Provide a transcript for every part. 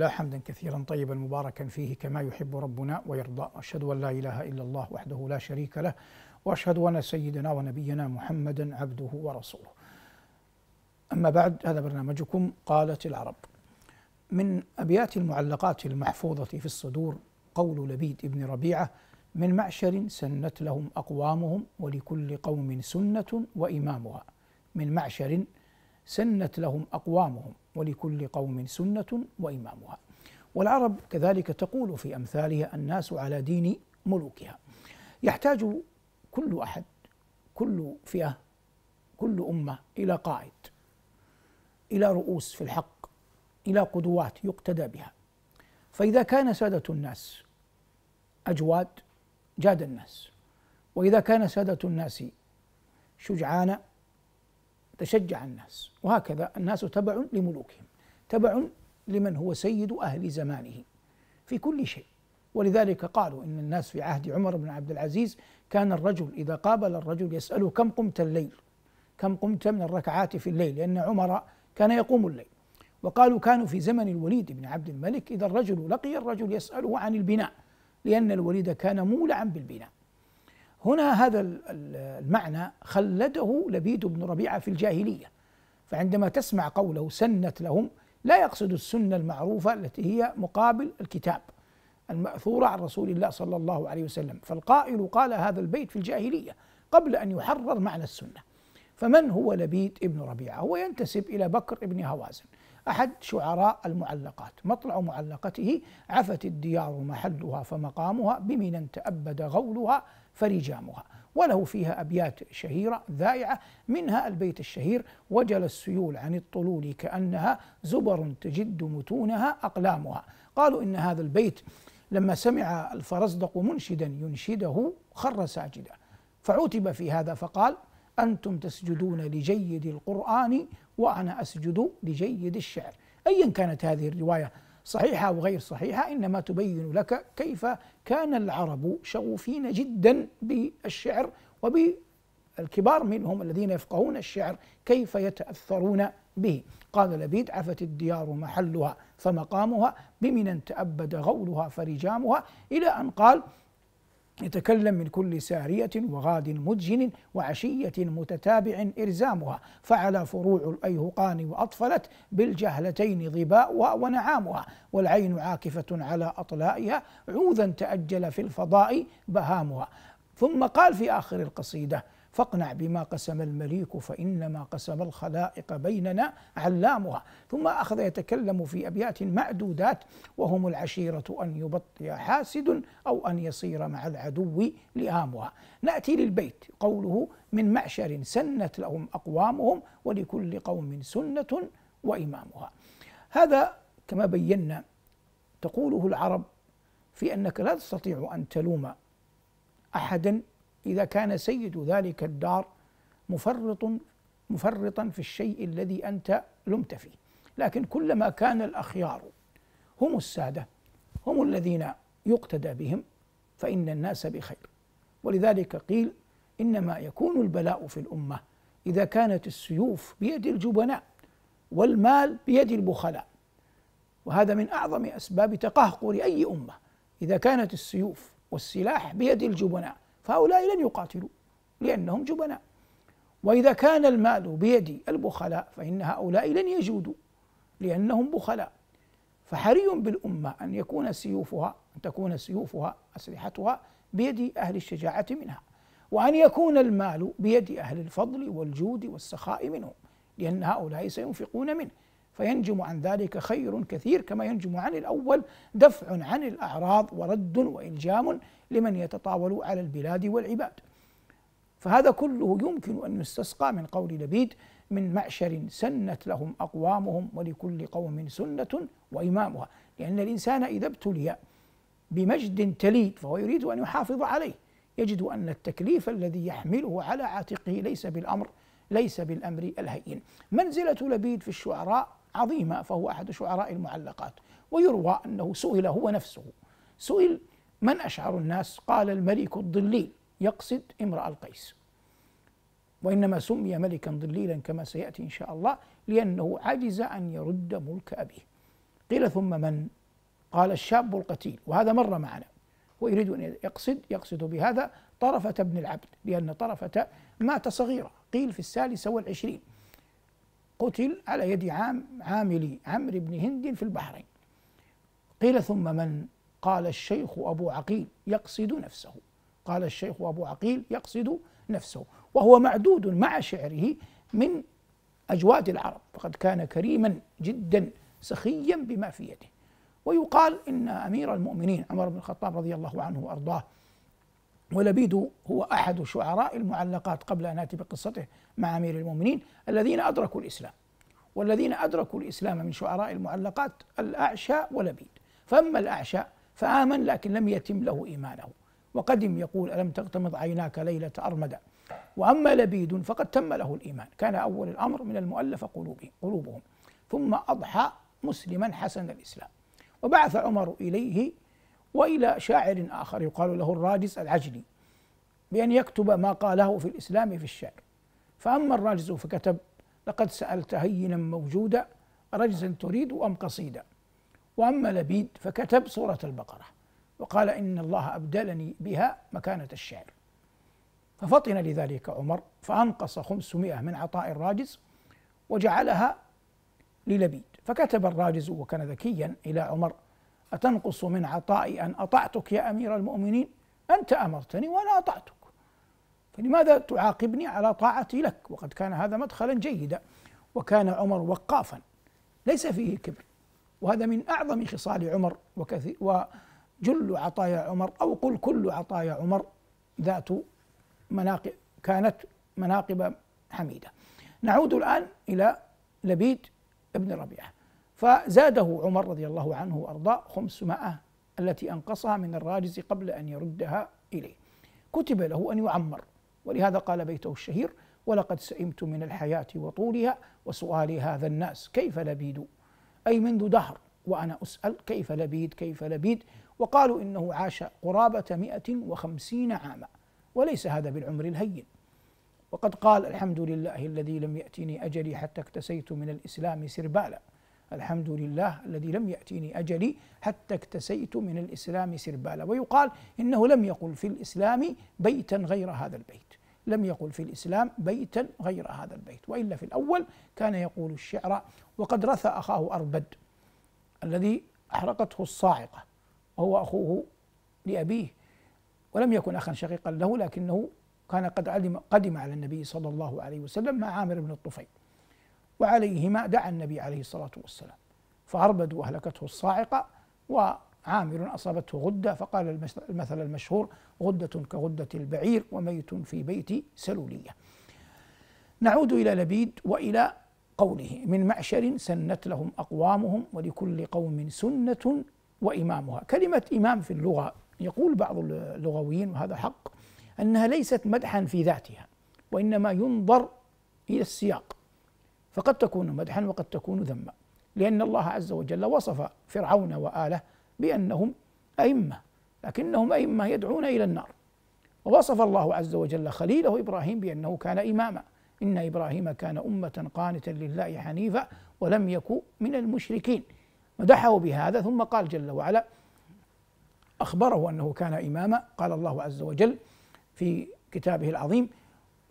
لله حمدا كثيرا طيبا مباركا فيه كما يحب ربنا ويرضى أشهد أن لا إله إلا الله وحده لا شريك له وأشهد أن سيدنا ونبينا محمدا عبده ورسوله أما بعد هذا برنامجكم قالت العرب من أبيات المعلقات المحفوظة في الصدور قول لبيد بن ربيعة من معشر سنت لهم أقوامهم ولكل قوم سنة وإمامها من معشر سنت لهم أقوامهم ولكل قوم سنة وإمامها والعرب كذلك تقول في أمثالها الناس على دين ملوكها يحتاج كل أحد كل فئة كل أمة إلى قائد إلى رؤوس في الحق إلى قدوات يقتدى بها فإذا كان سادة الناس أجواد جاد الناس وإذا كان سادة الناس شجعان تشجع الناس وهكذا الناس تبع لملوكهم تبع لمن هو سيد أهل زمانه في كل شيء ولذلك قالوا إن الناس في عهد عمر بن عبد العزيز كان الرجل إذا قابل الرجل يسأله كم قمت الليل كم قمت من الركعات في الليل لأن عمر كان يقوم الليل وقالوا كانوا في زمن الوليد بن عبد الملك إذا الرجل لقي الرجل يسأله عن البناء لأن الوليد كان مولعا بالبناء هنا هذا المعنى خلده لبيد بن ربيعة في الجاهلية فعندما تسمع قوله سنت لهم لا يقصد السنة المعروفة التي هي مقابل الكتاب المأثورة عن رسول الله صلى الله عليه وسلم فالقائل قال هذا البيت في الجاهلية قبل أن يحرر معنى السنة فمن هو لبيد ابن ربيعة هو ينتسب إلى بكر ابن هوازن أحد شعراء المعلقات مطلع معلقته عفت الديار محلها فمقامها بمن تأبد غولها فرجامها وله فيها أبيات شهيرة ذائعة منها البيت الشهير وجل السيول عن الطلول كأنها زبر تجد متونها أقلامها قالوا إن هذا البيت لما سمع الفرزدق منشدا ينشده خر ساجدا فعتب في هذا فقال أنتم تسجدون لجيد القرآن وأنا أسجد لجيد الشعر أيا كانت هذه الرواية صحيحة أو غير صحيحة إنما تبين لك كيف كان العرب شغوفين جدا بالشعر وبالكبار منهم الذين يفقهون الشعر كيف يتأثرون به قال لبيد عفت الديار محلها فمقامها بمن تأبد غولها فرجامها إلى أن قال يتكلم من كل سارية وغاد مدجن وعشية متتابع إرزامها فعلى فروع الأيهقان وأطفلت بالجهلتين ضباء ونعامها والعين عاكفة على أطلائها عوذا تأجل في الفضاء بهامها ثم قال في آخر القصيدة فاقنع بما قسم المليك فإنما قسم الخلائق بيننا علامها ثم أخذ يتكلم في أبيات معدودات وهم العشيرة أن يبطي حاسد أو أن يصير مع العدو لآمها نأتي للبيت قوله من معشر سنت لهم أقوامهم ولكل قوم سنة وإمامها هذا كما بينا تقوله العرب في أنك لا تستطيع أن تلوم أحدا إذا كان سيد ذلك الدار مفرط مفرطا في الشيء الذي أنت لمت فيه لكن كلما كان الأخيار هم السادة هم الذين يقتدى بهم فإن الناس بخير ولذلك قيل إنما يكون البلاء في الأمة إذا كانت السيوف بيد الجبناء والمال بيد البخلاء وهذا من أعظم أسباب تقهقر أي أمة إذا كانت السيوف والسلاح بيد الجبناء فهؤلاء لن يقاتلوا لأنهم جبناء وإذا كان المال بيد البخلاء فإن هؤلاء لن يجودوا لأنهم بخلاء فحري بالأمة أن يكون سيوفها أن تكون سيوفها أسلحتها بيد أهل الشجاعة منها وأن يكون المال بيد أهل الفضل والجود والسخاء منهم لأن هؤلاء سينفقون منه فينجم عن ذلك خير كثير كما ينجم عن الاول دفع عن الاعراض ورد والجام لمن يتطاول على البلاد والعباد. فهذا كله يمكن ان يستسقى من قول لبيد من معشر سنت لهم اقوامهم ولكل قوم سنه وامامها، لان الانسان اذا ابتلي بمجد تليد فهو يريد ان يحافظ عليه، يجد ان التكليف الذي يحمله على عاتقه ليس بالامر ليس بالامر الهين. منزله لبيد في الشعراء عظيمة فهو أحد شعراء المعلقات ويروى أنه سئل هو نفسه سئل من أشعر الناس قال الملك الضليل يقصد امرأ القيس وإنما سمي ملكا ضليلا كما سيأتي إن شاء الله لأنه عجز أن يرد ملك أبيه قيل ثم من قال الشاب القتيل وهذا مر معنا ويريد أن يقصد يقصد بهذا طرفة بن العبد لأن طرفة مات صغيرة قيل في الثالثة والعشرين قتل على يد عام عامل عمرو بن هند في البحرين قيل ثم من قال الشيخ أبو عقيل يقصد نفسه قال الشيخ أبو عقيل يقصد نفسه وهو معدود مع شعره من أجواد العرب فقد كان كريما جدا سخيا بما في يده ويقال إن أمير المؤمنين عمر بن الخطاب رضي الله عنه وأرضاه ولبيد هو أحد شعراء المعلقات قبل أن آتي بقصته مع أمير المؤمنين الذين أدركوا الإسلام والذين أدركوا الإسلام من شعراء المعلقات الأعشى ولبيد فأما الأعشى فآمن لكن لم يتم له إيمانه وقدم يقول ألم تغتمض عيناك ليلة أرمدة وأما لبيد فقد تم له الإيمان كان أول الأمر من المؤلفة قلوبهم ثم أضحى مسلما حسن الإسلام وبعث عمر إليه والى شاعر اخر يقال له الراجز العجلي بان يكتب ما قاله في الاسلام في الشعر فاما الراجز فكتب لقد سالت هينا موجودا رجزا تريد ام قصيدا واما لبيد فكتب سوره البقره وقال ان الله ابدلني بها مكانه الشعر ففطن لذلك عمر فانقص 500 من عطاء الراجز وجعلها للبيد فكتب الراجز وكان ذكيا الى عمر أتنقص من عطائي أن أطعتك يا أمير المؤمنين أنت أمرتني وأنا أطعتك فلماذا تعاقبني على طاعتي لك وقد كان هذا مدخلا جيدا وكان عمر وقافا ليس فيه كبر وهذا من أعظم خصال عمر وكثير وجل عطايا عمر أو قل كل عطايا عمر ذات مناقب كانت مناقب حميدة نعود الآن إلى لبيد ابن ربيعه فزاده عمر رضي الله عنه وأرضاه خمسمائة التي أنقصها من الراجز قبل أن يردها إليه كتب له أن يعمر ولهذا قال بيته الشهير ولقد سئمت من الحياة وطولها وسؤالي هذا الناس كيف لبيد أي منذ دهر وأنا أسأل كيف لبيد كيف لبيد وقالوا إنه عاش قرابة 150 عاما وليس هذا بالعمر الهين وقد قال الحمد لله الذي لم يأتني أجلي حتى اكتسيت من الإسلام سربالا الحمد لله الذي لم يأتيني أجلي حتى اكتسيت من الإسلام سربالا ويقال إنه لم يقل في الإسلام بيتا غير هذا البيت لم يقل في الإسلام بيتا غير هذا البيت وإلا في الأول كان يقول الشعر وقد رثى أخاه أربد الذي أحرقته الصاعقة وهو أخوه لأبيه ولم يكن أخا شقيقا له لكنه كان قد علم قدم على النبي صلى الله عليه وسلم مع عامر بن الطفيل وعليهما دعا النبي عليه الصلاة والسلام فأربد وأهلكته الصاعقة وعامر أصابته غدة فقال المثل المشهور غدة كغدة البعير وميت في بيت سلولية نعود إلى لبيد وإلى قوله من معشر سنت لهم أقوامهم ولكل قوم سنة وإمامها كلمة إمام في اللغة يقول بعض اللغويين وهذا حق أنها ليست مدحا في ذاتها وإنما ينظر إلى السياق فقد تكون مدحا وقد تكون ذما لأن الله عز وجل وصف فرعون وآله بأنهم أئمة لكنهم أئمة يدعون إلى النار ووصف الله عز وجل خليله إبراهيم بأنه كان إماما إن إبراهيم كان أمة قانتا لله حنيفا ولم يكن من المشركين مدحه بهذا ثم قال جل وعلا أخبره أنه كان إماما قال الله عز وجل في كتابه العظيم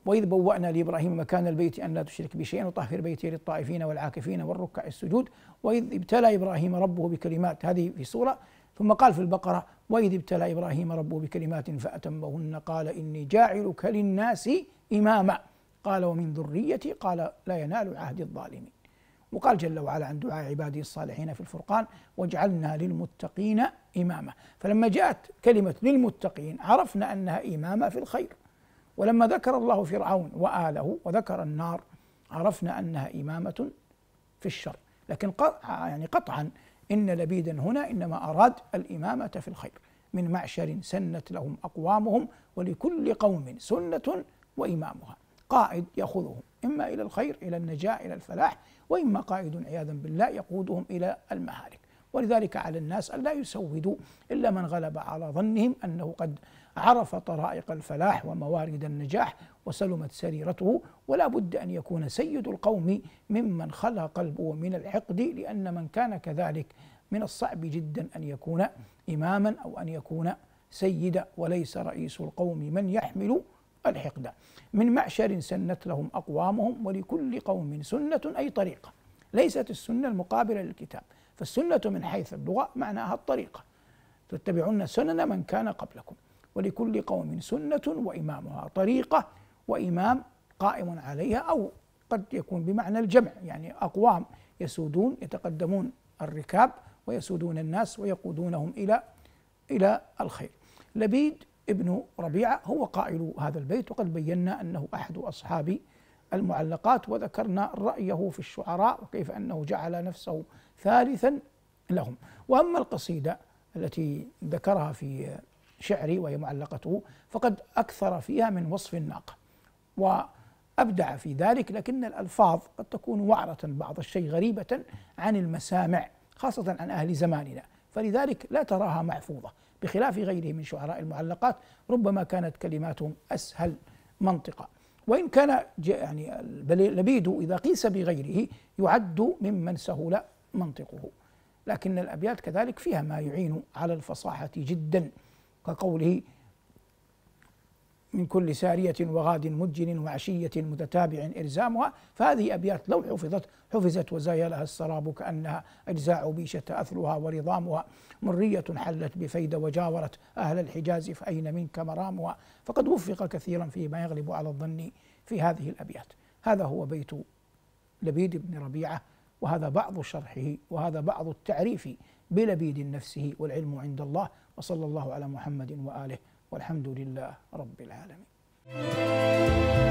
وإذ بوأنا لإبراهيم مكان البيت أن لا تشرك بي شيئا وطهر بيتي للطائفين والعاكفين والركع السجود وإذ ابتلى إبراهيم ربه بكلمات هذه في سورة ثم قال في البقرة وإذ ابتلى إبراهيم ربه بكلمات فأتمهن قال إني جاعلك للناس إماما قال ومن ذريتي قال لا ينال عهد الظالمين وقال جل وعلا عن دعاء عباده الصالحين في الفرقان واجعلنا للمتقين إماما فلما جاءت كلمة للمتقين عرفنا أنها إمامة في الخير ولما ذكر الله فرعون وآله وذكر النار عرفنا أنها إمامة في الشر لكن يعني قطعا إن لبيدا هنا إنما أراد الإمامة في الخير من معشر سنت لهم أقوامهم ولكل قوم سنة وإمامها قائد يأخذهم إما إلى الخير إلى النجاة إلى الفلاح وإما قائد عياذا بالله يقودهم إلى المهالك ولذلك على الناس أن لا يسودوا إلا من غلب على ظنهم أنه قد عرف طرائق الفلاح وموارد النجاح وسلمت سريرته ولا بد أن يكون سيد القوم ممن خلى قلبه من الحقد لأن من كان كذلك من الصعب جدا أن يكون إماما أو أن يكون سيدا وليس رئيس القوم من يحمل الحقد من معشر سنت لهم أقوامهم ولكل قوم سنة أي طريقة ليست السنة المقابلة للكتاب فالسنة من حيث اللغة معناها الطريقة تتبعون سنن من كان قبلكم ولكل قوم سنة وإمامها طريقة وإمام قائم عليها أو قد يكون بمعنى الجمع يعني أقوام يسودون يتقدمون الركاب ويسودون الناس ويقودونهم إلى إلى الخير لبيد ابن ربيعة هو قائل هذا البيت وقد بينا أنه أحد أصحاب المعلقات وذكرنا رأيه في الشعراء وكيف أنه جعل نفسه ثالثا لهم وأما القصيدة التي ذكرها في شعري وهي معلقته فقد أكثر فيها من وصف الناقة وأبدع في ذلك لكن الألفاظ قد تكون وعرة بعض الشيء غريبة عن المسامع خاصة عن أهل زماننا فلذلك لا تراها محفوظة بخلاف غيره من شعراء المعلقات ربما كانت كلماتهم أسهل منطقة وإن كان يعني لبيد إذا قيس بغيره يعد ممن سهل منطقه لكن الأبيات كذلك فيها ما يعين على الفصاحة جدا كقوله من كل سارية وغاد مجن وعشية متتابع إرزامها فهذه أبيات لو حفظت حفظت وزايلها السراب كأنها أجزاء بيشة أثرها ورضامها مرية حلت بفيد وجاورت أهل الحجاز فأين منك مرامها فقد وفق كثيرا فيما يغلب على الظن في هذه الأبيات هذا هو بيت لبيد بن ربيعة وهذا بعض شرحه وهذا بعض التعريف بلبيد نفسه والعلم عند الله وصلى الله على محمد وآله والحمد لله رب العالمين